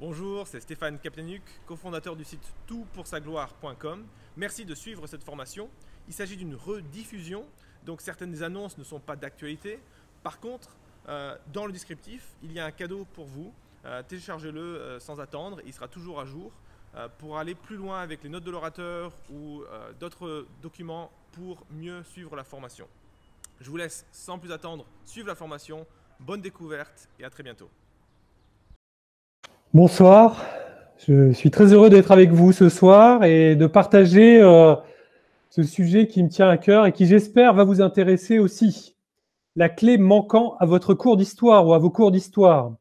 Bonjour, c'est Stéphane Kaptenuk, cofondateur du site toutpoursagloire.com. Merci de suivre cette formation. Il s'agit d'une rediffusion, donc certaines annonces ne sont pas d'actualité. Par contre, euh, dans le descriptif, il y a un cadeau pour vous. Euh, téléchargez-le euh, sans attendre, il sera toujours à jour. pour aller plus loin avec les notes de l'orateur ou d'autres documents pour mieux suivre la formation. Je vous laisse sans plus attendre suivre la formation. Bonne découverte et à très bientôt. Bonsoir, je suis très heureux d'être avec vous ce soir et de partager euh, ce sujet qui me tient à cœur et qui j'espère va vous intéresser aussi. La clé manquant à votre cours d'histoire ou à vos cours d'histoire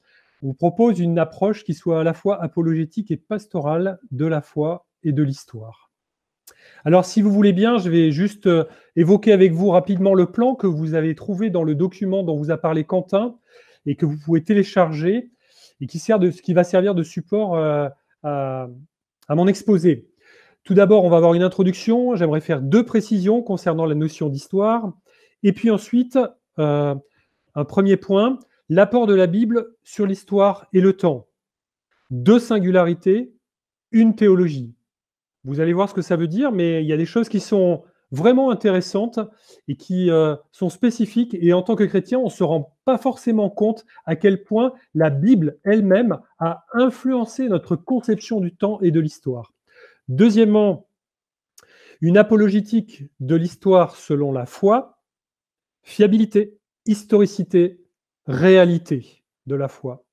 vous propose une approche qui soit à la fois apologétique et pastorale de la foi et de l'histoire. Alors si vous voulez bien, je vais juste euh, évoquer avec vous rapidement le plan que vous avez trouvé dans le document dont vous a parlé Quentin et que vous pouvez télécharger et qui, sert de, qui va servir de support euh, à, mon exposé. Tout d'abord, on va avoir une introduction. J'aimerais faire deux précisions concernant la notion d'histoire. Et puis ensuite, euh, un premier point, l'apport de la Bible sur l'histoire et le temps. Deux singularités, une théologie. Vous allez voir ce que ça veut dire, mais il y a des choses qui sont vraiment intéressantes et qui euh, sont spécifiques. Et en tant que chrétien, on ne se rend pas forcément compte à quel point la Bible elle-même a influencé notre conception du temps et de l'histoire. Deuxièmement, une apologétique de l'histoire selon la foi, fiabilité, historicité, réalité de la foi.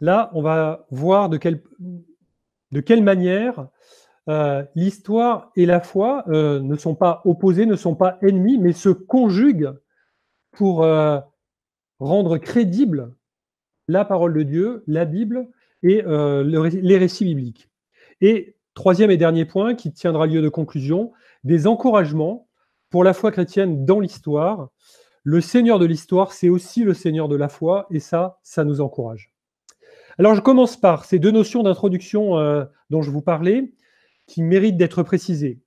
Là, on va voir de quelle, de quelle manière euh, l'histoire et la foi euh, ne sont pas opposées, ne sont pas ennemies, mais se conjuguent pour euh, rendre crédible la parole de Dieu, la Bible et les récits bibliques. Et troisième et dernier point qui tiendra lieu de conclusion, des encouragements pour la foi chrétienne dans l'histoire. Le Seigneur de l'histoire, c'est aussi le Seigneur de la foi, et ça, ça nous encourage. Alors je commence par ces deux notions d'introduction dont je vous parlais qui mérite d'être précisé.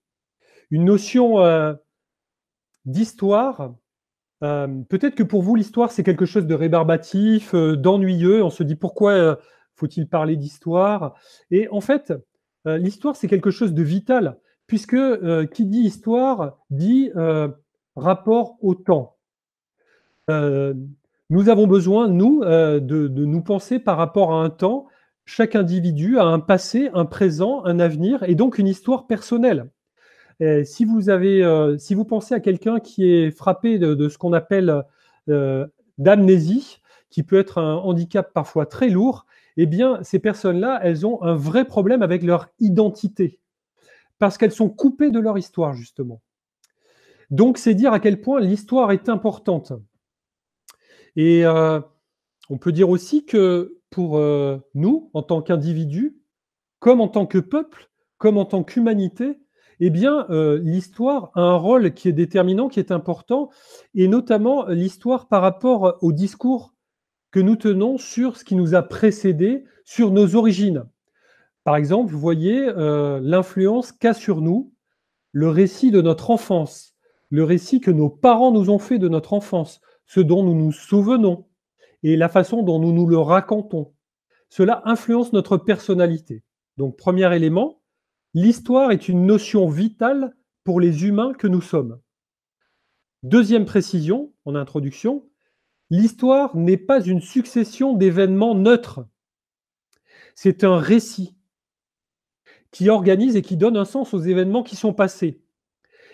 Une notion euh, d'histoire. Euh, peut-être que pour vous, l'histoire, c'est quelque chose de rébarbatif, euh, d'ennuyeux. On se dit pourquoi faut-il parler d'histoire Et en fait, l'histoire, c'est quelque chose de vital, puisque qui dit histoire dit rapport au temps. nous avons besoin, nous, de, de nous penser par rapport à un temps chaque individu a un passé, un présent, un avenir et donc une histoire personnelle. si vous avez, euh, si vous pensez à quelqu'un qui est frappé de, ce qu'on appelle euh, d'amnésie, qui peut être un handicap parfois très lourd, eh bien ces personnes-là, elles ont un vrai problème avec leur identité parce qu'elles sont coupées de leur histoire justement. Donc c'est dire à quel point l'histoire est importante. Et euh, on peut dire aussi que pour euh, nous, en tant qu'individus, comme en tant que peuple, comme en tant qu'humanité, eh bien, euh, l'histoire a un rôle qui est déterminant, qui est important, et notamment euh, l'histoire par rapport au discours que nous tenons sur ce qui nous a précédés, sur nos origines. Par exemple, vous voyez l'influence qu'a sur nous le récit de notre enfance, le récit que nos parents nous ont fait de notre enfance, ce dont nous nous souvenons, et la façon dont nous nous le racontons. Cela influence notre personnalité. Donc, premier élément, l'histoire est une notion vitale pour les humains que nous sommes. Deuxième précision, en introduction, l'histoire n'est pas une succession d'événements neutres. C'est un récit qui organise et qui donne un sens aux événements qui sont passés.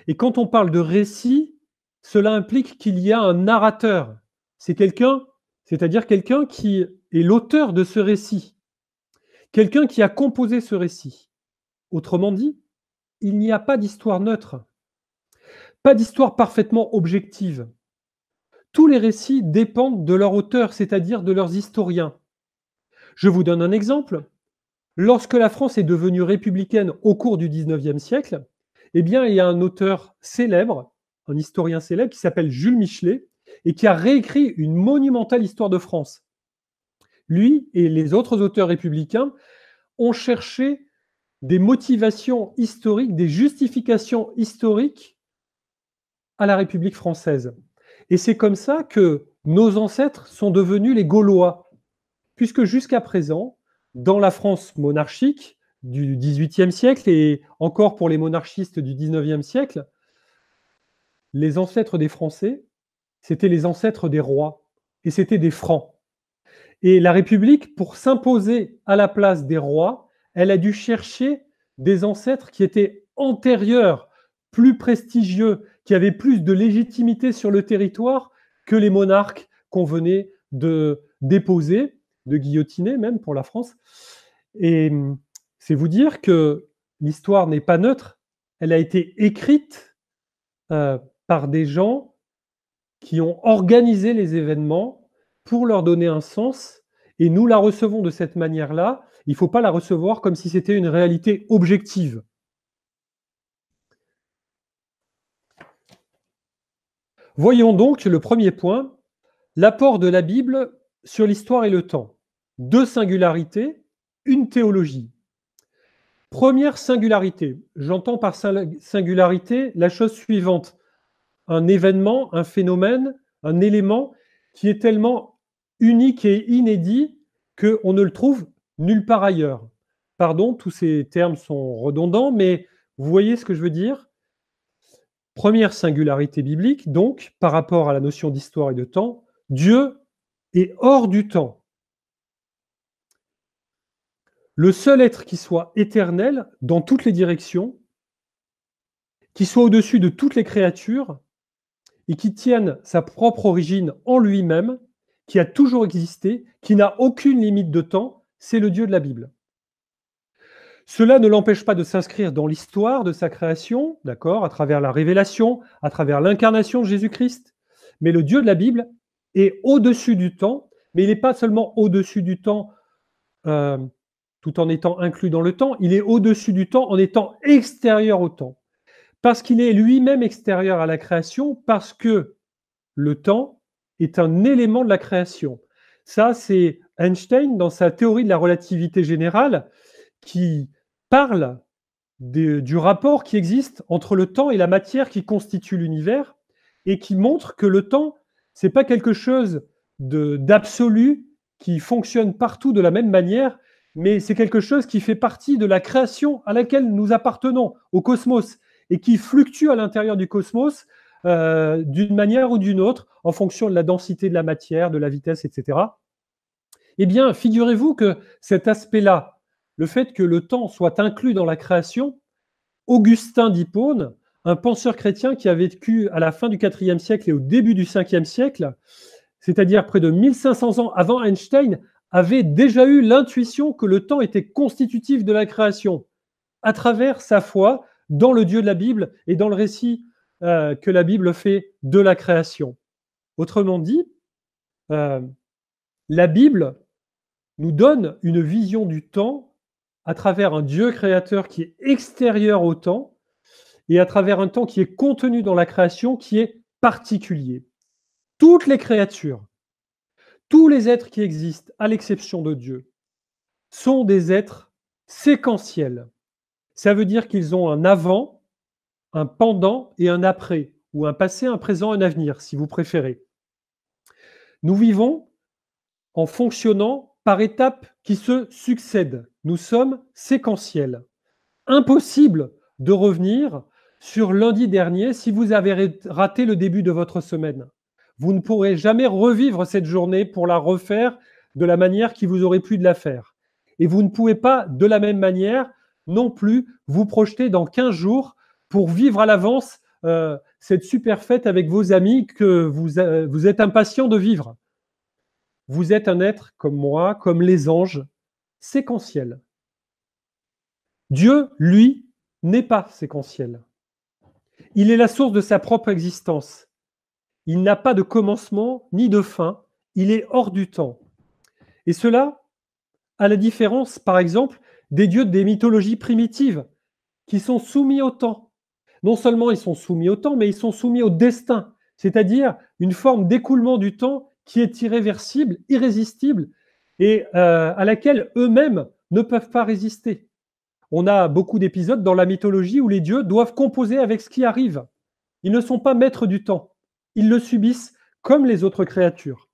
Et quand on parle de récit, cela implique qu'il y a un narrateur. C'est quelqu'un c'est-à-dire quelqu'un qui est l'auteur de ce récit, quelqu'un qui a composé ce récit. Autrement dit, il n'y a pas d'histoire neutre, pas d'histoire parfaitement objective. Tous les récits dépendent de leur auteur, c'est-à-dire de leurs historiens. Je vous donne un exemple. Lorsque la France est devenue républicaine au cours du XIXe siècle, eh bien, il y a un auteur célèbre, un historien célèbre qui s'appelle Jules Michelet, et qui a réécrit une monumentale histoire de France. Lui et les autres auteurs républicains ont cherché des motivations historiques, des justifications historiques à la République française. Et c'est comme ça que nos ancêtres sont devenus les Gaulois, puisque jusqu'à présent, dans la France monarchique du XVIIIe siècle et encore pour les monarchistes du XIXe siècle, les ancêtres des Français c'était les ancêtres des rois et c'était des francs. Et la République, pour s'imposer à la place des rois, elle a dû chercher des ancêtres qui étaient antérieurs, plus prestigieux, qui avaient plus de légitimité sur le territoire que les monarques qu'on venait de déposer, de guillotiner même pour la France. Et hum, c'est vous dire que l'histoire n'est pas neutre, elle a été écrite euh, par des gens qui ont organisé les événements pour leur donner un sens. Et nous la recevons de cette manière-là. Il ne faut pas la recevoir comme si c'était une réalité objective. Voyons donc le premier point, l'apport de la Bible sur l'histoire et le temps. Deux singularités, une théologie. Première singularité, j'entends par singularité la chose suivante un événement, un phénomène, un élément qui est tellement unique et inédit qu'on ne le trouve nulle part ailleurs. Pardon, tous ces termes sont redondants, mais vous voyez ce que je veux dire Première singularité biblique, donc, par rapport à la notion d'histoire et de temps, Dieu est hors du temps. Le seul être qui soit éternel dans toutes les directions, qui soit au-dessus de toutes les créatures, et qui tienne sa propre origine en lui-même, qui a toujours existé, qui n'a aucune limite de temps, c'est le Dieu de la Bible. Cela ne l'empêche pas de s'inscrire dans l'histoire de sa création, d'accord, à travers la révélation, à travers l'incarnation de Jésus-Christ. Mais le Dieu de la Bible est au-dessus du temps, mais il n'est pas seulement au-dessus du temps euh, tout en étant inclus dans le temps, il est au-dessus du temps en étant extérieur au temps parce qu'il est lui-même extérieur à la création, parce que le temps est un élément de la création. Ça, c'est Einstein dans sa théorie de la relativité générale qui parle du rapport qui existe entre le temps et la matière qui constitue l'univers et qui montre que le temps, ce n'est pas quelque chose d'absolu qui fonctionne partout de la même manière, mais c'est quelque chose qui fait partie de la création à laquelle nous appartenons, au cosmos et qui fluctue à l'intérieur du cosmos euh, d'une manière ou d'une autre en fonction de la densité de la matière, de la vitesse, etc. Eh bien, figurez-vous que cet aspect-là, le fait que le temps soit inclus dans la création, Augustin d'Hippone, un penseur chrétien qui a vécu à la fin du IVe siècle et au début du 5e siècle, c'est-à-dire près de 1500 ans avant Einstein, avait déjà eu l'intuition que le temps était constitutif de la création à travers sa foi dans le Dieu de la Bible et dans le récit euh, que la Bible fait de la création. Autrement dit, euh, la Bible nous donne une vision du temps à travers un Dieu créateur qui est extérieur au temps et à travers un temps qui est contenu dans la création qui est particulier. Toutes les créatures, tous les êtres qui existent, à l'exception de Dieu, sont des êtres séquentiels. Ça veut dire qu'ils ont un avant, un pendant et un après, ou un passé, un présent, un avenir, si vous préférez. Nous vivons en fonctionnant par étapes qui se succèdent. Nous sommes séquentiels. Impossible de revenir sur lundi dernier si vous avez raté le début de votre semaine. Vous ne pourrez jamais revivre cette journée pour la refaire de la manière qui vous aurait plu de la faire. Et vous ne pouvez pas, de la même manière, non plus vous projeter dans 15 jours pour vivre à l'avance euh, cette super fête avec vos amis que vous, euh, vous êtes impatient de vivre. Vous êtes un être comme moi, comme les anges, séquentiel. Dieu, lui, n'est pas séquentiel. Il est la source de sa propre existence. Il n'a pas de commencement ni de fin. Il est hors du temps. Et cela, à la différence, par exemple, des dieux des mythologies primitives qui sont soumis au temps. Non seulement ils sont soumis au temps, mais ils sont soumis au destin, c'est-à-dire une forme d'écoulement du temps qui est irréversible, irrésistible, et euh, à laquelle eux-mêmes ne peuvent pas résister. On a beaucoup d'épisodes dans la mythologie où les dieux doivent composer avec ce qui arrive. Ils ne sont pas maîtres du temps. Ils le subissent comme les autres créatures.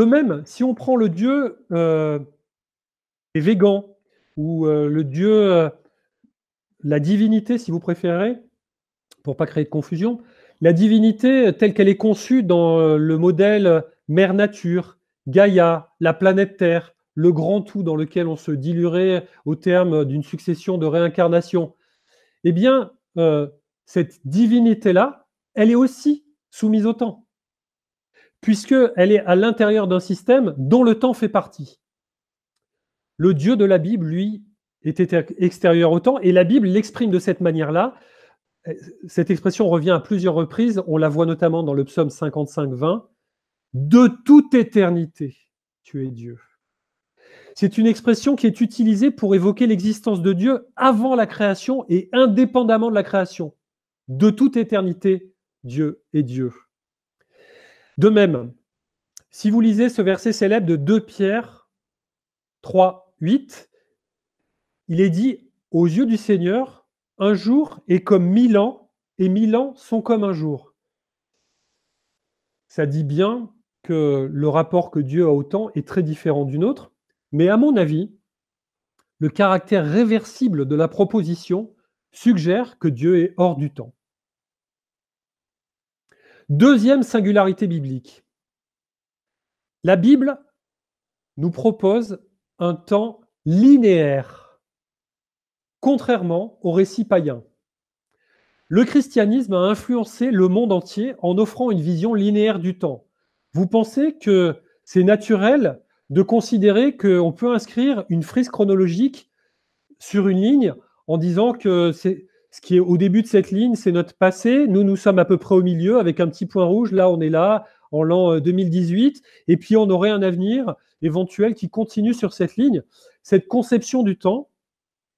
Eux-mêmes, si on prend le dieu euh, les végans, ou euh, le dieu, euh, la divinité, si vous préférez, pour pas créer de confusion, la divinité euh, telle qu'elle est conçue dans le modèle mère nature, Gaïa, la planète Terre, le grand tout dans lequel on se diluerait au terme d'une succession de réincarnations, eh bien, cette divinité-là, elle est aussi soumise au temps, puisqu'elle est à l'intérieur d'un système dont le temps fait partie. Le Dieu de la Bible, lui, était extérieur au temps, et la Bible l'exprime de cette manière-là. Euh, cette expression revient à plusieurs reprises, on la voit notamment dans le psaume 55, 20. De toute éternité, tu es Dieu. C'est une expression qui est utilisée pour évoquer l'existence de Dieu avant la création et indépendamment de la création. De toute éternité, Dieu est Dieu. De même, si vous lisez ce verset célèbre de 2 Pierre 3, 8, il est dit aux yeux du Seigneur, un jour est comme mille ans, et mille ans sont comme un jour. Ça dit bien que le rapport que Dieu a au temps est très différent du nôtre, mais à mon avis, le caractère réversible de la proposition suggère que Dieu est hors du temps. Deuxième singularité biblique. La Bible nous propose un temps linéaire, contrairement au récit païen. Le christianisme a influencé le monde entier en offrant une vision linéaire du temps. Vous pensez que c'est naturel de considérer qu'on peut inscrire une frise chronologique sur une ligne en disant que c'est ce qui est au début de cette ligne, c'est notre passé. Nous, nous sommes à peu près au milieu avec un petit point rouge. Là, on est là en l'an 2018, euh, et puis on aurait un avenir éventuel qui continue sur cette ligne. Cette conception du temps,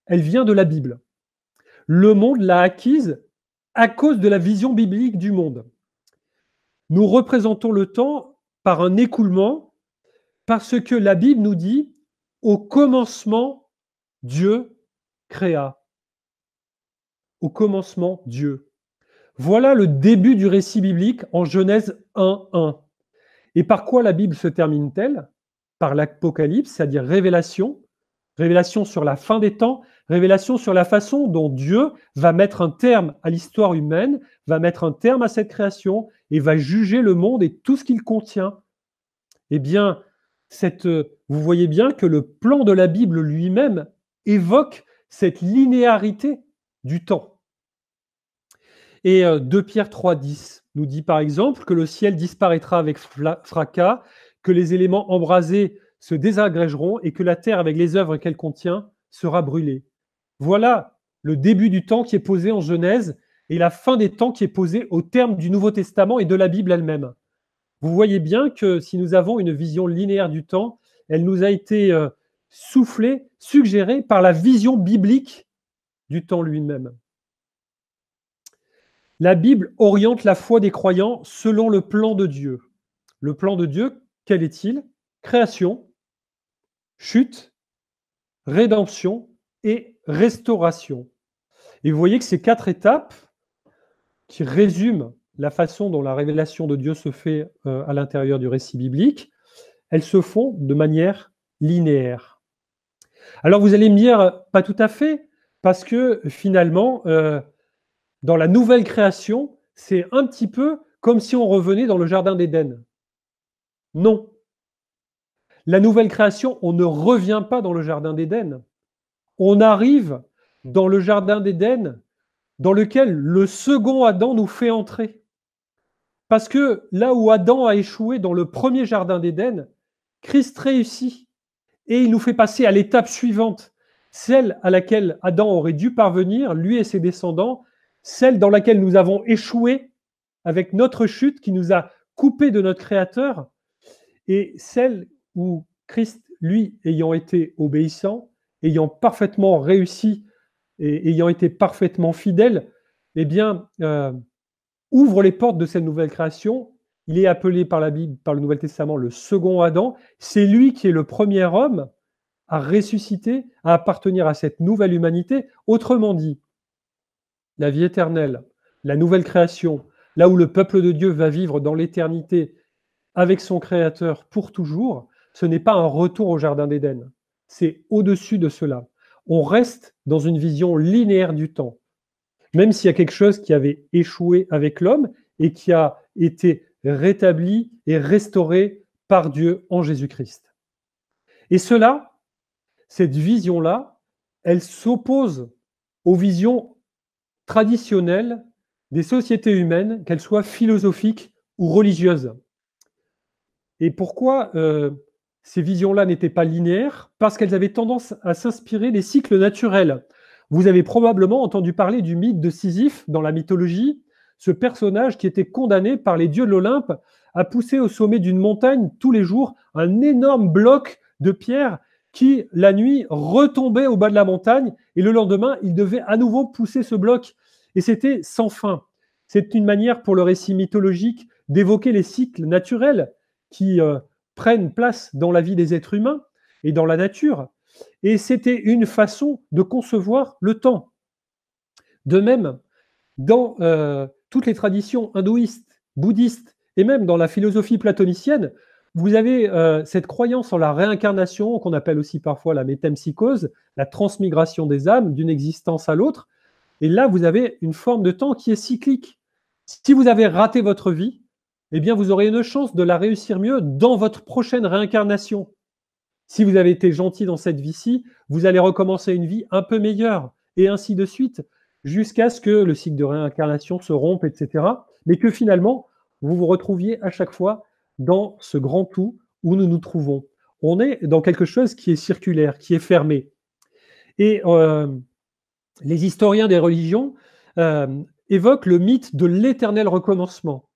elle vient de la Bible. Le monde l'a acquise à cause de la vision biblique du monde. Nous représentons le temps par un écoulement, parce que la Bible nous dit, au commencement, Dieu créa. Au commencement, Dieu voilà le début du récit biblique en Genèse 1.1. Et par quoi la Bible se termine-t-elle Par l'Apocalypse, c'est-à-dire révélation, révélation sur la fin des temps, révélation sur la façon dont Dieu va mettre un terme à l'histoire humaine, va mettre un terme à cette création et va juger le monde et tout ce qu'il contient. Eh bien, cette, euh, vous voyez bien que le plan de la Bible lui-même évoque cette linéarité du temps. Et 2 euh, Pierre 3.10 nous dit par exemple que le ciel disparaîtra avec fracas, que les éléments embrasés se désagrégeront et que la terre avec les œuvres qu'elle contient sera brûlée. Voilà le début du temps qui est posé en Genèse et la fin des temps qui est posée au terme du Nouveau Testament et de la Bible elle-même. Vous voyez bien que si nous avons une vision linéaire du temps, elle nous a été euh, soufflée, suggérée par la vision biblique du temps lui-même. La Bible oriente la foi des croyants selon le plan de Dieu. Le plan de Dieu, quel est-il Création, chute, rédemption et restauration. Et vous voyez que ces quatre étapes qui résument la façon dont la révélation de Dieu se fait euh, à l'intérieur du récit biblique, elles se font de manière linéaire. Alors vous allez me dire, pas tout à fait, parce que finalement, euh, dans la nouvelle création, c'est un petit peu comme si on revenait dans le Jardin d'Éden. Non. La nouvelle création, on ne revient pas dans le Jardin d'Éden. On arrive dans le Jardin d'Éden dans lequel le second Adam nous fait entrer. Parce que là où Adam a échoué dans le premier Jardin d'Éden, Christ réussit et il nous fait passer à l'étape suivante, celle à laquelle Adam aurait dû parvenir, lui et ses descendants, celle dans laquelle nous avons échoué avec notre chute qui nous a coupés de notre Créateur, et celle où Christ, lui, ayant été obéissant, ayant parfaitement réussi et ayant été parfaitement fidèle, eh bien, euh, ouvre les portes de cette nouvelle création. Il est appelé par la Bible, par le Nouvel Testament, le second Adam. C'est lui qui est le premier homme à ressusciter, à appartenir à cette nouvelle humanité. Autrement dit, la vie éternelle, la nouvelle création, là où le peuple de Dieu va vivre dans l'éternité avec son Créateur pour toujours, ce n'est pas un retour au Jardin d'Éden. C'est au-dessus de cela. On reste dans une vision linéaire du temps. Même s'il y a quelque chose qui avait échoué avec l'homme et qui a été rétabli et restauré par Dieu en Jésus-Christ. Et cela, cette vision-là, elle s'oppose aux visions traditionnelles des sociétés humaines, qu'elles soient philosophiques ou religieuses. Et pourquoi euh, ces visions-là n'étaient pas linéaires Parce qu'elles avaient tendance à s'inspirer des cycles naturels. Vous avez probablement entendu parler du mythe de Sisyphe dans la mythologie, ce personnage qui était condamné par les dieux de l'Olympe à pousser au sommet d'une montagne tous les jours un énorme bloc de pierre qui, la nuit, retombait au bas de la montagne et le lendemain, il devait à nouveau pousser ce bloc. Et c'était sans fin. C'est une manière pour le récit mythologique d'évoquer les cycles naturels qui euh, prennent place dans la vie des êtres humains et dans la nature. Et c'était une façon de concevoir le temps. De même, dans euh, toutes les traditions hindouistes, bouddhistes et même dans la philosophie platonicienne, vous avez euh, cette croyance en la réincarnation, qu'on appelle aussi parfois la métempsychose, la transmigration des âmes d'une existence à l'autre. Et là, vous avez une forme de temps qui est cyclique. Si vous avez raté votre vie, eh bien, vous aurez une chance de la réussir mieux dans votre prochaine réincarnation. Si vous avez été gentil dans cette vie-ci, vous allez recommencer une vie un peu meilleure, et ainsi de suite, jusqu'à ce que le cycle de réincarnation se rompe, etc. Mais que finalement, vous vous retrouviez à chaque fois dans ce grand tout où nous nous trouvons. On est dans quelque chose qui est circulaire, qui est fermé. Et euh, les historiens des religions euh, évoquent le mythe de l'éternel recommencement,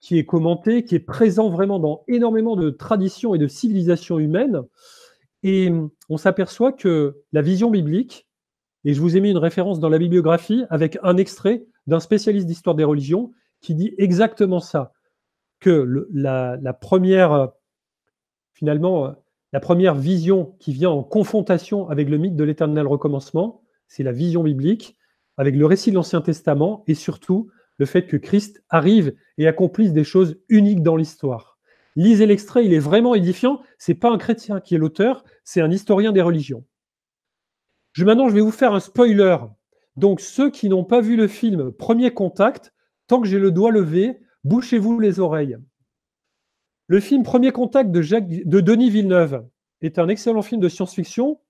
qui est commenté, qui est présent vraiment dans énormément de traditions et de civilisations humaines. Et euh, on s'aperçoit que la vision biblique, et je vous ai mis une référence dans la bibliographie avec un extrait d'un spécialiste d'histoire des religions qui dit exactement ça que la, première, euh, finalement, euh, la première vision qui vient en confrontation avec le mythe de l'éternel recommencement, c'est la vision biblique, avec le récit de l'Ancien Testament et surtout le fait que Christ arrive et accomplisse des choses uniques dans l'histoire. Lisez l'extrait, il est vraiment édifiant. C'est pas un chrétien qui est l'auteur, c'est un historien des religions. Je, maintenant, je vais vous faire un spoiler. Donc, ceux qui n'ont pas vu le film Premier Contact, tant que j'ai le doigt levé, Bouchez-vous les oreilles. Le film Premier Contact de, Denis Villeneuve est un excellent film de science-fiction.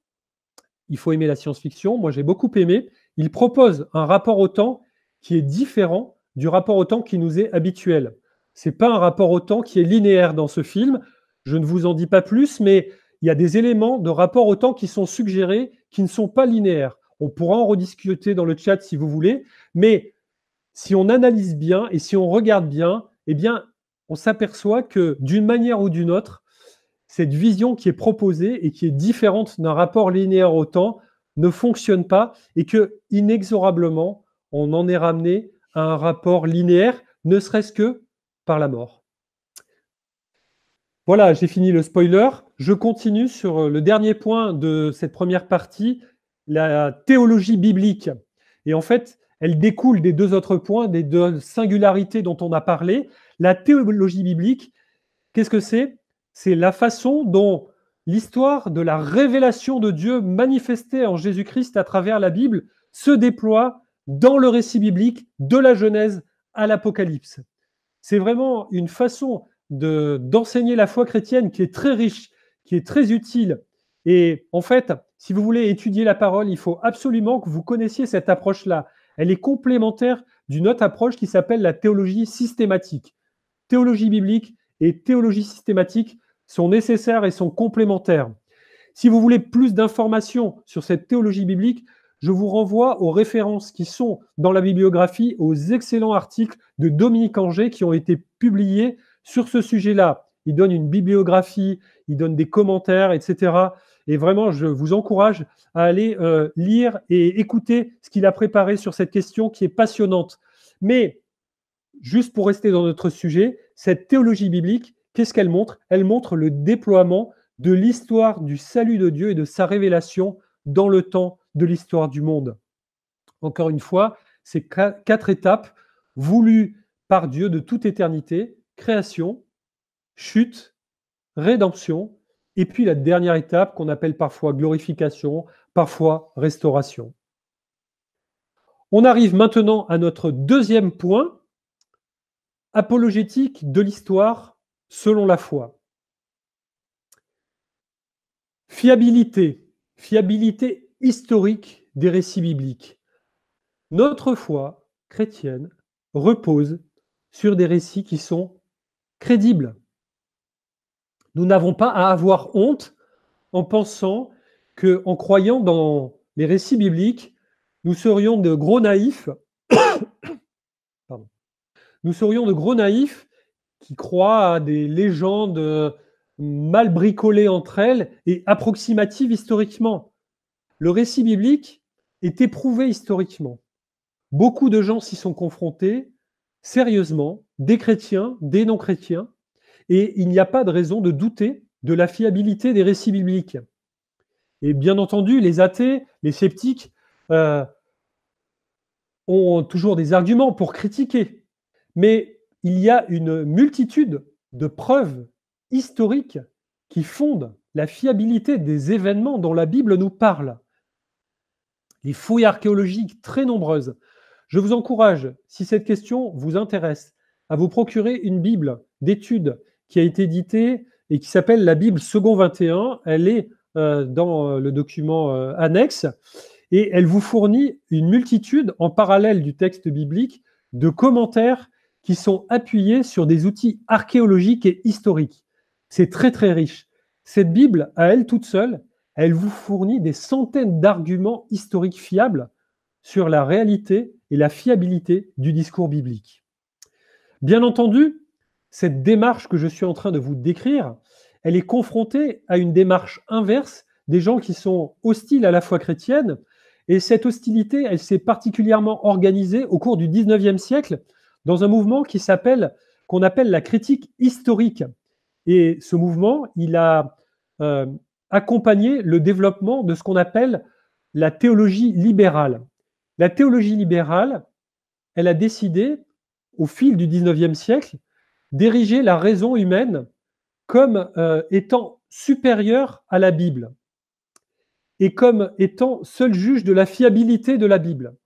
Il faut aimer la science-fiction. Moi, j'ai beaucoup aimé. Il propose un rapport au temps qui est différent du rapport au temps qui nous est habituel. C'est pas un rapport au temps qui est linéaire dans ce film. Je ne vous en dis pas plus, mais il y a des éléments de rapport au temps qui sont suggérés, qui ne sont pas linéaires. On pourra en rediscuter dans le chat si vous voulez, mais si on analyse bien et si on regarde bien, eh bien, on s'aperçoit que d'une manière ou d'une autre, cette vision qui est proposée et qui est différente d'un rapport linéaire au temps ne fonctionne pas et que inexorablement, on en est ramené à un rapport linéaire, ne serait-ce que par la mort. Voilà, j'ai fini le spoiler. Je continue sur euh, le dernier point de cette première partie, la théologie biblique. Et en fait, elle découle des deux autres points, des deux singularités dont on a parlé. La théologie biblique, qu'est-ce que c'est C'est la façon dont l'histoire de la révélation de Dieu manifestée en Jésus-Christ à travers la Bible se déploie dans le récit biblique de la Genèse à l'Apocalypse. C'est vraiment une façon d'enseigner la foi chrétienne qui est très riche, qui est très utile. Et en fait, si vous voulez étudier la parole, il faut absolument que vous connaissiez cette approche-là elle est complémentaire d'une autre approche qui s'appelle la théologie systématique. Théologie biblique et théologie systématique sont nécessaires et sont complémentaires. Si vous voulez plus d'informations sur cette théologie biblique, je vous renvoie aux références qui sont dans la bibliographie, aux excellents articles de Dominique Angers qui ont été publiés sur ce sujet-là. Il donne une bibliographie, il donne des commentaires, etc. Et vraiment, je vous encourage à aller euh, lire et écouter ce qu'il a préparé sur cette question qui est passionnante. Mais juste pour rester dans notre sujet, cette théologie biblique, qu'est-ce qu'elle montre Elle montre le déploiement de l'histoire du salut de Dieu et de sa révélation dans le temps de l'histoire du monde. Encore une fois, ces quatre étapes voulues par Dieu de toute éternité, création, chute, rédemption et puis la dernière étape qu'on appelle parfois glorification, parfois restauration. On arrive maintenant à notre deuxième point, apologétique de l'histoire selon la foi. Fiabilité, fiabilité historique des récits bibliques. Notre foi chrétienne repose sur des récits qui sont crédibles. Nous n'avons pas à avoir honte en pensant que, en croyant dans les récits bibliques, nous serions de gros naïfs. Nous serions de gros naïfs qui croient à des légendes euh, mal bricolées entre elles et approximatives historiquement. Le récit biblique est éprouvé historiquement. Beaucoup de gens s'y sont confrontés, sérieusement, des chrétiens, des non-chrétiens, et il n'y a pas de raison de douter de la fiabilité des récits bibliques. Et bien entendu, les athées, les sceptiques euh, ont toujours des arguments pour critiquer, mais il y a une multitude de preuves historiques qui fondent la fiabilité des événements dont la Bible nous parle. Les fouilles archéologiques très nombreuses. Je vous encourage, si cette question vous intéresse, à vous procurer une Bible d'études qui a été édité et qui s'appelle la Bible Second 21. Elle est euh, dans euh, le document euh, annexe et elle vous fournit une multitude, en parallèle du texte biblique, de commentaires qui sont appuyés sur des outils archéologiques et historiques. C'est très très riche. Cette Bible, à elle toute seule, elle vous fournit des centaines d'arguments historiques fiables sur la réalité et la fiabilité du discours biblique. Bien entendu, cette démarche que je suis en train de vous décrire, elle est confrontée à une démarche inverse des gens qui sont hostiles à la foi chrétienne. Et cette hostilité, elle s'est particulièrement organisée au cours du 19e siècle dans un mouvement qui s'appelle, qu'on appelle la critique historique. Et ce mouvement, il a euh, accompagné le développement de ce qu'on appelle la théologie libérale. La théologie libérale, elle a décidé, au fil du 19e siècle, d'ériger la raison humaine comme euh, étant supérieure à la Bible et comme étant seul juge de la fiabilité de la Bible.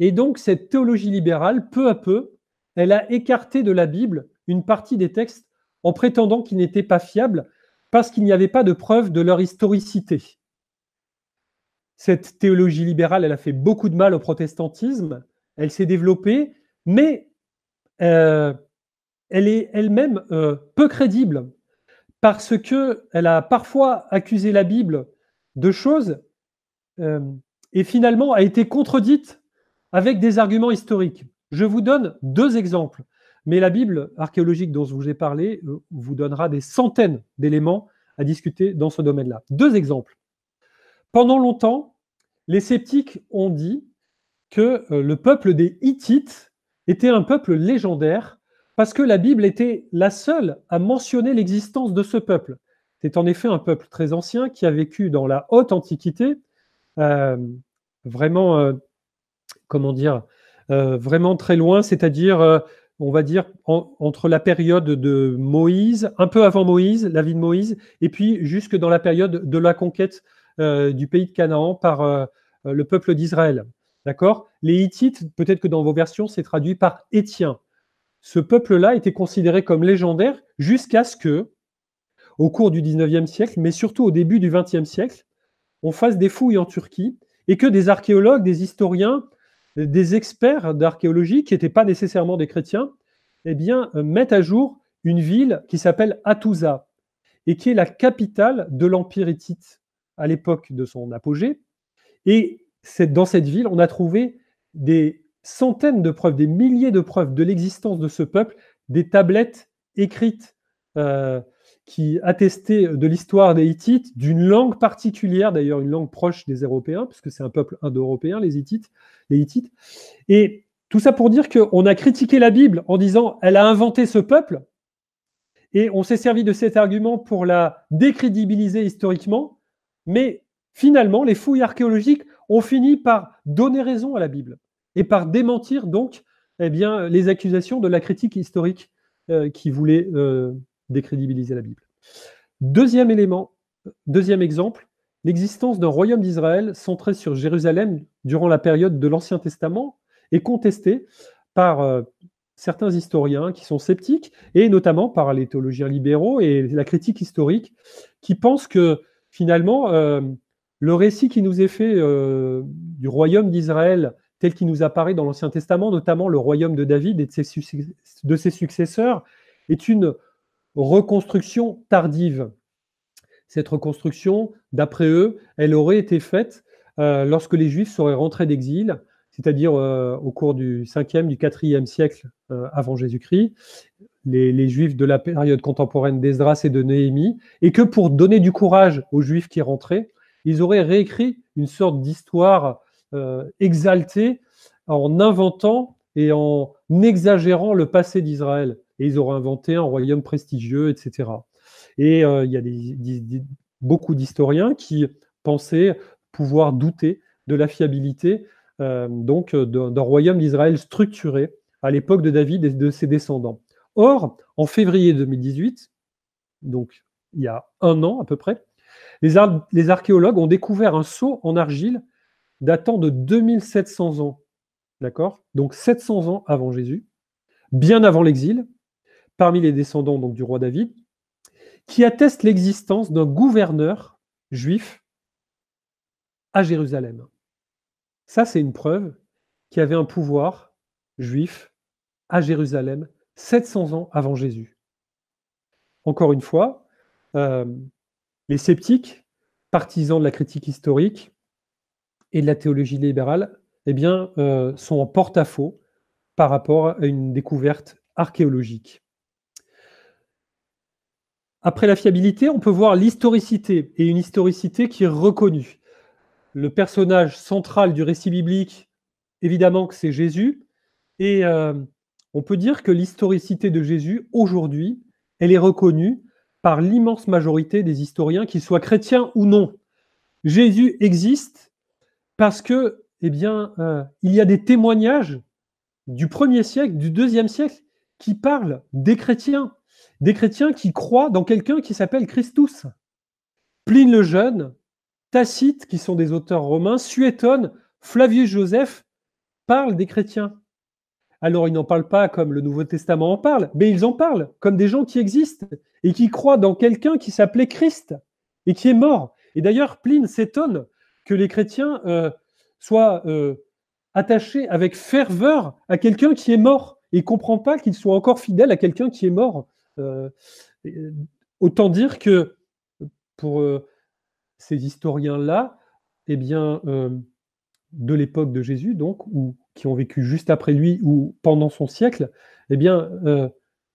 Et donc cette théologie libérale, peu à peu, elle a écarté de la Bible une partie des textes en prétendant qu'ils n'étaient pas fiables parce qu'il n'y avait pas de preuve de leur historicité. Cette théologie libérale, elle a fait beaucoup de mal au protestantisme, elle s'est développée, mais euh, elle est elle-même euh, peu crédible parce qu'elle a parfois accusé la Bible de choses euh, et finalement a été contredite avec des arguments historiques. Je vous donne deux exemples, mais la Bible archéologique dont je vous ai parlé euh, vous donnera des centaines d'éléments à discuter dans ce domaine-là. Deux exemples. Pendant longtemps, les sceptiques ont dit que le peuple des Hittites était un peuple légendaire parce que la Bible était la seule à mentionner l'existence de ce peuple. C'est en effet un peuple très ancien qui a vécu dans la haute antiquité, euh, vraiment, euh, comment dire, euh, vraiment très loin, c'est-à-dire, on va dire, entre la période de Moïse, un peu avant Moïse, la vie de Moïse, et puis jusque dans la période de la conquête du pays de Canaan par le peuple d'Israël. D'accord Les Hittites, peut-être que dans vos versions, c'est traduit par Étiens ce peuple-là était considéré comme légendaire jusqu'à ce que, au cours du 19e siècle, mais surtout au début du 20e siècle, on fasse des fouilles en Turquie et que des archéologues, des historiens, des experts d'archéologie, qui n'étaient pas nécessairement des chrétiens, eh bien, euh, mettent à jour une ville qui s'appelle Atouza et qui est la capitale de l'Empire hittite à l'époque de son apogée. Et dans cette ville, on a trouvé des centaines de preuves, des milliers de preuves de l'existence de ce peuple, des tablettes écrites euh, qui attestaient de l'histoire des Hittites, d'une langue particulière, d'ailleurs une langue proche des Européens, puisque c'est un peuple indo-européen, les Hittites, les Hittites. Et tout ça pour dire qu'on a critiqué la Bible en disant elle a inventé ce peuple, et on s'est servi de cet argument pour la décrédibiliser historiquement, mais finalement, les fouilles archéologiques ont fini par donner raison à la Bible et par démentir donc eh bien, les accusations de la critique historique euh, qui voulait euh, décrédibiliser la Bible. Deuxième élément, deuxième exemple, l'existence d'un royaume d'Israël centré sur Jérusalem durant la période de l'Ancien Testament est contestée par euh, certains historiens qui sont sceptiques, et notamment par les théologiens libéraux et la critique historique, qui pensent que finalement, le récit qui nous est fait du royaume d'Israël telle qui nous apparaît dans l'Ancien Testament, notamment le royaume de David et de ses, successeurs, est une reconstruction tardive. Cette reconstruction, d'après eux, elle aurait été faite euh, lorsque les Juifs seraient rentrés d'exil, c'est-à-dire euh, au cours du 5e, du 4e siècle euh, avant Jésus-Christ, les, Juifs de la période contemporaine d'Esdras et de Néhémie, et que pour donner du courage aux Juifs qui rentraient, ils auraient réécrit une sorte d'histoire euh, exalté en inventant et en exagérant le passé d'Israël. Et ils auraient inventé un royaume prestigieux, etc. Et euh, il y a beaucoup d'historiens qui pensaient pouvoir douter de la fiabilité euh, donc d'un royaume d'Israël structuré à l'époque de David et de ses descendants. Or, en février 2018, donc il y a un an à peu près, les, les archéologues ont découvert un sceau en argile datant de 2700 ans. D'accord Donc 700 ans avant Jésus, bien avant l'exil, parmi les descendants donc, du roi David, qui attestent l'existence d'un gouverneur juif à Jérusalem. Ça, c'est une preuve qu'il y avait un pouvoir juif à Jérusalem 700 ans avant Jésus. Encore une fois, euh, les sceptiques, partisans de la critique historique, et de la théologie libérale eh bien, euh, sont en porte-à-faux par rapport à une découverte archéologique. Après la fiabilité, on peut voir l'historicité, et une historicité qui est reconnue. Le personnage central du récit biblique, évidemment que c'est Jésus, et euh, on peut dire que l'historicité de Jésus, aujourd'hui, elle est reconnue par l'immense majorité des historiens, qu'ils soient chrétiens ou non. Jésus existe parce que, eh bien, euh, il y a des témoignages du premier siècle, du deuxième siècle, qui parlent des chrétiens, des chrétiens qui croient dans quelqu'un qui s'appelle Christus. Pline le Jeune, Tacite, qui sont des auteurs romains, Suétone, Flavius Joseph parlent des chrétiens. Alors, ils n'en parlent pas comme le Nouveau Testament en parle, mais ils en parlent comme des gens qui existent et qui croient dans quelqu'un qui s'appelait Christ et qui est mort. Et d'ailleurs, Pline s'étonne que les chrétiens euh, soient euh, attachés avec ferveur à quelqu'un qui est mort et ne comprennent pas qu'ils soient encore fidèles à quelqu'un qui est mort. Euh, autant dire que pour ces historiens-là, eh bien, de l'époque de Jésus, donc, ou qui ont vécu juste après lui ou pendant son siècle, eh bien,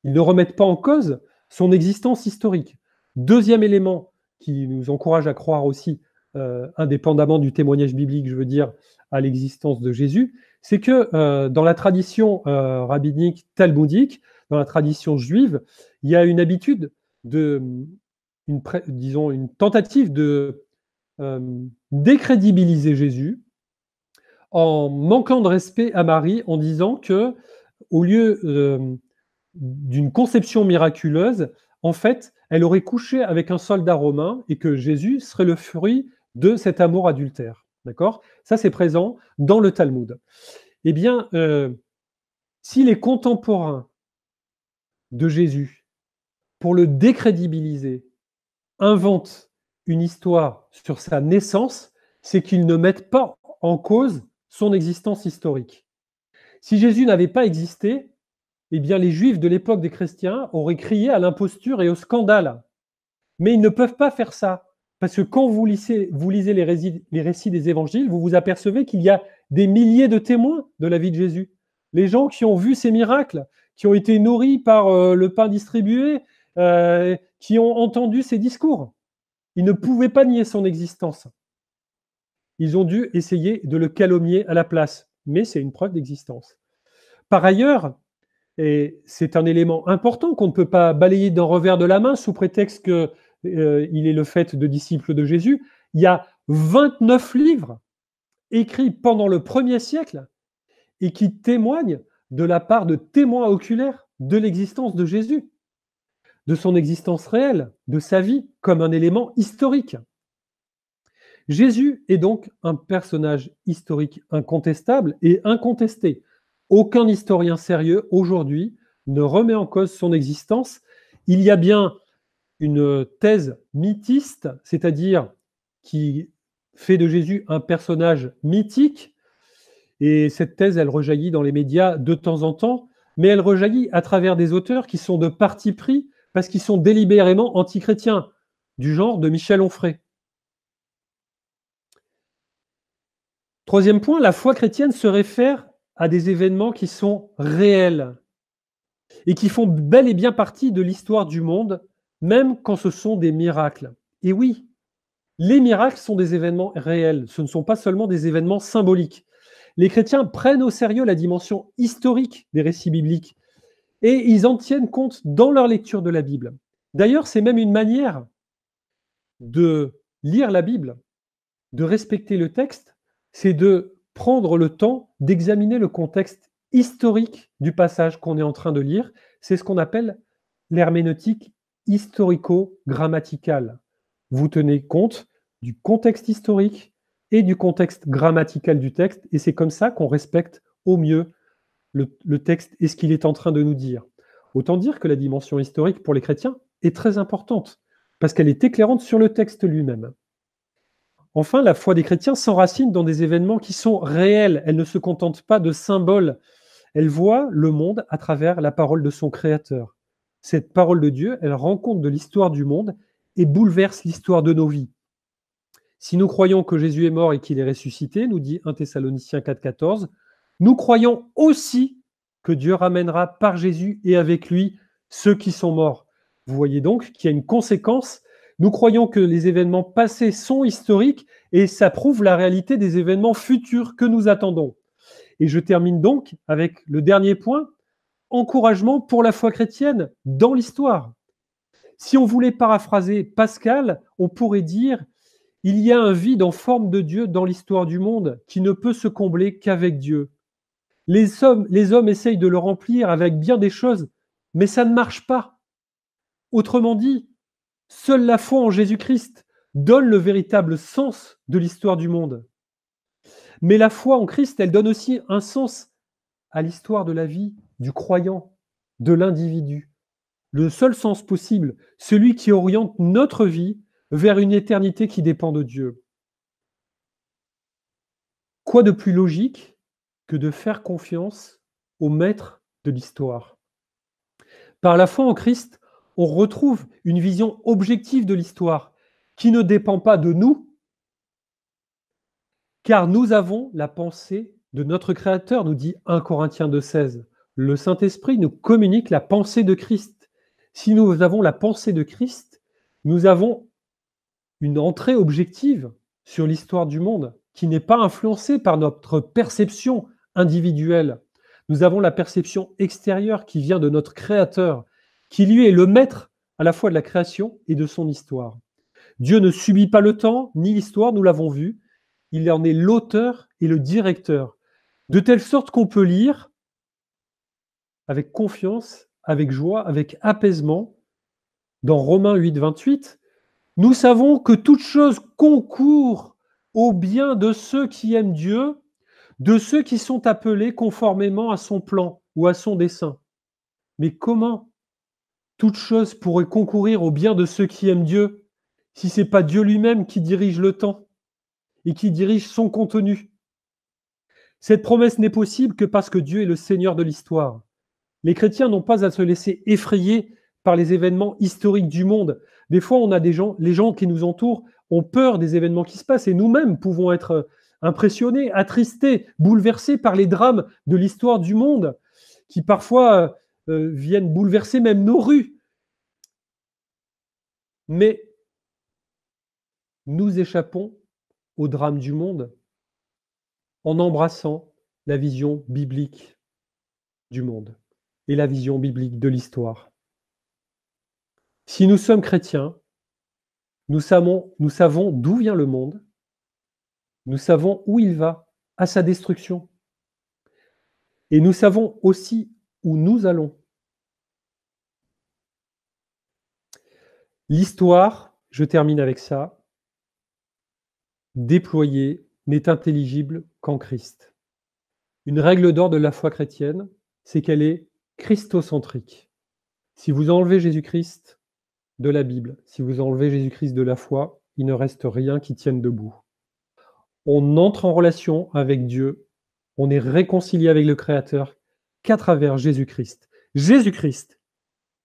ils ne remettent pas en cause son existence historique. Deuxième élément qui nous encourage à croire aussi euh, indépendamment du témoignage biblique, je veux dire, à l'existence de Jésus, c'est que euh, dans la tradition euh, rabbinique talmudique, dans la tradition juive, il y a une habitude de, disons, une tentative de décrédibiliser Jésus en manquant de respect à Marie en disant que, au lieu d'une conception miraculeuse, en fait, elle aurait couché avec un soldat romain et que Jésus serait le fruit de cet amour adultère. D'accord Ça, c'est présent dans le Talmud. Eh bien, euh, si les contemporains de Jésus, pour le décrédibiliser, inventent une histoire sur sa naissance, c'est qu'ils ne mettent pas en cause son existence historique. Si Jésus n'avait pas existé, eh bien, les Juifs de l'époque des chrétiens auraient crié à l'imposture et au scandale. Mais ils ne peuvent pas faire ça parce que quand vous lisez, vous lisez les, récits, des évangiles, vous vous apercevez qu'il y a des milliers de témoins de la vie de Jésus. Les gens qui ont vu ces miracles, qui ont été nourris par euh, le pain distribué, euh, qui ont entendu ses discours. Ils ne pouvaient pas nier son existence. Ils ont dû essayer de le calomnier à la place, mais c'est une preuve d'existence. Par ailleurs, et c'est un élément important qu'on ne peut pas balayer d'un revers de la main sous prétexte que euh, il est le fait de disciples de Jésus. Il y a 29 livres écrits pendant le premier siècle et qui témoignent de la part de témoins oculaires de l'existence de Jésus, de son existence réelle, de sa vie comme un élément historique. Jésus est donc un personnage historique incontestable et incontesté. Aucun historien sérieux aujourd'hui ne remet en cause son existence. Il y a bien une thèse mythiste, c'est-à-dire qui fait de Jésus un personnage mythique. Et cette thèse, elle rejaillit dans les médias de temps en temps, mais elle rejaillit à travers des auteurs qui sont de parti pris parce qu'ils sont délibérément antichrétiens, du genre de Michel Onfray. Troisième point, la foi chrétienne se réfère à des événements qui sont réels et qui font bel et bien partie de l'histoire du monde même quand ce sont des miracles. Et oui, les miracles sont des événements réels, ce ne sont pas seulement des événements symboliques. Les chrétiens prennent au sérieux la dimension historique des récits bibliques et ils en tiennent compte dans leur lecture de la Bible. D'ailleurs, c'est même une manière de lire la Bible, de respecter le texte, c'est de prendre le temps d'examiner le contexte historique du passage qu'on est en train de lire. C'est ce qu'on appelle l'herméneutique historico-grammatical. Vous tenez compte du contexte historique et du contexte grammatical du texte, et c'est comme ça qu'on respecte au mieux le, texte et ce qu'il est en train de nous dire. Autant dire que la dimension historique pour les chrétiens est très importante, parce qu'elle est éclairante sur le texte lui-même. Enfin, la foi des chrétiens s'enracine dans des événements qui sont réels, elle ne se contente pas de symboles, elle voit le monde à travers la parole de son Créateur. Cette parole de Dieu, elle rend de l'histoire du monde et bouleverse l'histoire de nos vies. Si nous croyons que Jésus est mort et qu'il est ressuscité, nous dit 1 Thessaloniciens 4,14, nous croyons aussi que Dieu ramènera par Jésus et avec lui ceux qui sont morts. Vous voyez donc qu'il y a une conséquence. Nous croyons que les événements passés sont historiques et ça prouve la réalité des événements futurs que nous attendons. Et je termine donc avec le dernier point, encouragement pour la foi chrétienne dans l'histoire. Si on voulait paraphraser Pascal, on pourrait dire il y a un vide en forme de Dieu dans l'histoire du monde qui ne peut se combler qu'avec Dieu. Les hommes, les hommes essayent de le remplir avec bien des choses, mais ça ne marche pas. Autrement dit, seule la foi en Jésus-Christ donne le véritable sens de l'histoire du monde. Mais la foi en Christ, elle donne aussi un sens à l'histoire de la vie du croyant, de l'individu. Le seul sens possible, celui qui oriente notre vie vers une éternité qui dépend de Dieu. Quoi de plus logique que de faire confiance au maître de l'histoire Par la foi en Christ, on retrouve une vision objective de l'histoire qui ne dépend pas de nous, car nous avons la pensée de notre Créateur, nous dit 1 Corinthiens 2,16 le Saint-Esprit nous communique la pensée de Christ. Si nous avons la pensée de Christ, nous avons une entrée objective sur l'histoire du monde qui n'est pas influencée par notre perception individuelle. Nous avons la perception extérieure qui vient de notre Créateur, qui lui est le maître à la fois de la création et de son histoire. Dieu ne subit pas le temps ni l'histoire, nous l'avons vu. Il en est l'auteur et le directeur. De telle sorte qu'on peut lire avec confiance, avec joie, avec apaisement. Dans Romains 8, 28, nous savons que toute chose concourt au bien de ceux qui aiment Dieu, de ceux qui sont appelés conformément à son plan ou à son dessein. Mais comment toute chose pourrait concourir au bien de ceux qui aiment Dieu si ce n'est pas Dieu lui-même qui dirige le temps et qui dirige son contenu Cette promesse n'est possible que parce que Dieu est le Seigneur de l'histoire. Les chrétiens n'ont pas à se laisser effrayer par les événements historiques du monde. Des fois, on a des gens, les gens qui nous entourent ont peur des événements qui se passent et nous-mêmes pouvons être euh, impressionnés, attristés, bouleversés par les drames de l'histoire du monde qui parfois euh, euh, viennent bouleverser même nos rues. Mais nous échappons aux drames du monde en embrassant la vision biblique du monde et la vision biblique de l'histoire. Si nous sommes chrétiens, nous savons, nous savons d'où vient le monde, nous savons où il va, à sa destruction. Et nous savons aussi où nous allons. L'histoire, je termine avec ça, déployée n'est intelligible qu'en Christ. Une règle d'or de la foi chrétienne, c'est qu'elle est christocentrique. Si vous enlevez Jésus-Christ de la Bible, si vous enlevez Jésus-Christ de la foi, il ne reste rien qui tienne debout. On entre en relation avec Dieu, on est réconcilié avec le Créateur qu'à travers Jésus-Christ. Jésus-Christ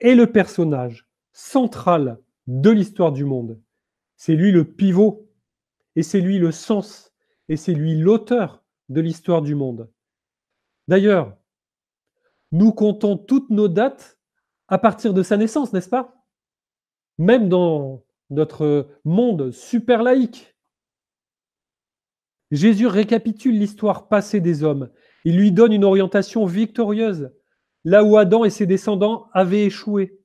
est le personnage central de l'histoire du monde. C'est lui le pivot, et c'est lui le sens, et c'est lui l'auteur de l'histoire du monde. D'ailleurs, nous comptons toutes nos dates à partir de sa naissance, n'est-ce pas Même dans notre monde super laïque. Jésus récapitule l'histoire passée des hommes. Il lui donne une orientation victorieuse, là où Adam et ses descendants avaient échoué.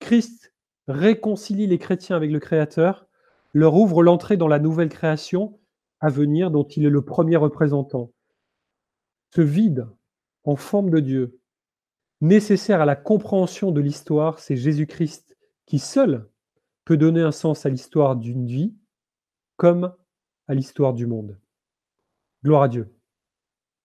Christ réconcilie les chrétiens avec le Créateur, leur ouvre l'entrée dans la nouvelle création à venir dont il est le premier représentant. Ce vide en forme de Dieu. Nécessaire à la compréhension de l'histoire, c'est Jésus-Christ qui seul peut donner un sens à l'histoire d'une vie comme à l'histoire du monde. Gloire à Dieu.